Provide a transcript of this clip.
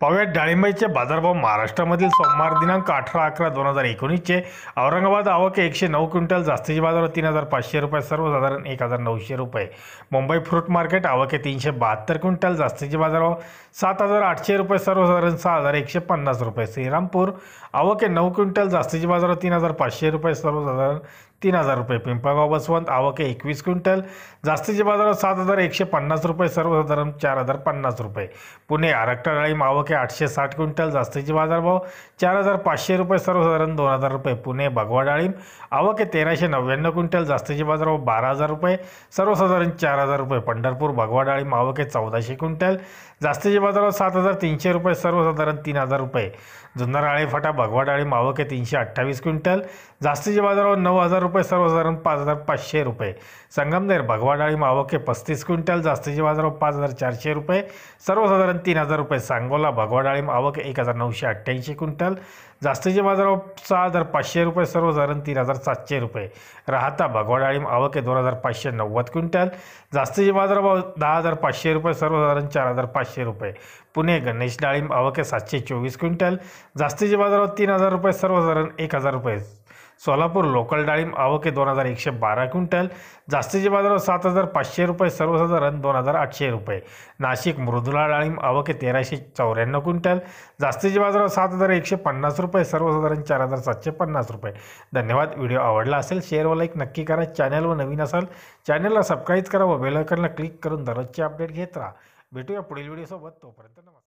पाहूयात डाळिंबाचे बाजारभाव महाराष्ट्रामधील सोमवार दिनांक अठरा अकरा दोन हजार एकोणीसचे औरंगाबाद आवक एकशे नऊ क्विंटल जास्तीचे बाजार तीन हजार पाचशे रुपये सर्वसाधारण एक हजार नऊशे रुपये मुंबई फ्रूट मार्केट आवके तीनशे बहात्तर क्विंटल जास्तीचे बाजारभाव सात हजार आठशे रुपये सर्वसाधारण सहा हजार एकशे पन्नास रुपये श्रीरामपूर आवके नऊ क्विंटल जास्तीचे बाजार तीन हजार पाचशे रुपये सर्वसाधारण तीन हजार रुपये पिंपळगाव बसवंत आवक एकवीस क्विंटल जास्तीचे बाजारात सात हजार एकशे पन्नास रुपये सर्वसाधारण चार हजार पन्नास रुपये पुणे आरक्टा डाळीम आवक आठशे साठ क्विंटल जास्तीचे बाजारभाव चार हजार पाचशे रुपये सर्वसाधारण दोन हजार रुपये पुणे भगवा डाळीम आवके तेराशे नव्याण्णव क्विंटल जास्तीचे बाजारभाव बारा हजार रुपये सर्वसाधारण चार हजार रुपये पंढरपूर भगवा डाळीम आवक चौदाशे क्विंटल जास्तीचे बाजारभाव सात हजार तीनशे रुपये सर्वसाधारण तीन हजार रुपये जुन्नर आळेफाटा भगवा डाळीम आवक तीनशे अठ्ठावीस क्विंटल जास्तीचे बाजारभाव नऊ हजार रुपये रुपये सर्वसाधारण पाच हजार पाचशे रुपये संगमनेर भगवा मावके पस्तीस क्विंटल जास्तीचे बाजारभाव पाच हजार चारशे रुपये सर्वसाधारण तीन हजार रुपये सांगोला भगवा डाळीम आवक एक हजार नऊशे अठ्ठ्याऐंशी क्विंटल जास्तीचे बाजारभाव सहा हजार पाचशे रुपये सर्वसाधारण तीन हजार सातशे रुपये राहता भगवा डाळीम दोन हजार पाचशे नव्वद क्विंटल जास्तीचे बाजारभाव दहा हजार पाचशे रुपये सर्वसाधारण चार हजार पाचशे रुपये पुणे गणेश डाळीम आवके सातशे चोवीस क्विंटल जास्तीचे बाजारभाव तीन हजार रुपये सर्वसाधारण एक हजार रुपये सोलापूर लोकल डाळिंब आवके दोन हजार एकशे बारा क्विंटल जास्तीचे बाजार सात हजार पाचशे रुपये सर्वसाधारण दोन हजार आठशे रुपये नाशिक मृदुला डाळिंब आवके तेराशे चौऱ्याण्णव क्विंटल जास्तीचे बाजार सात हजार एकशे पन्नास रुपये सर्वसाधारण चार हजार सातशे पन्नास रुपये धन्यवाद व्हिडिओ आवडला असेल शेअर व लाईक नक्की करा चॅनलवर नवीन असाल चॅनलला सबस्क्राईब करा व बेलायकनला क्लिक करून दररोजचे अपडेट घेत राहा भेटूया पुढील व्हिडिओसोबत तोपर्यंत नमस्कार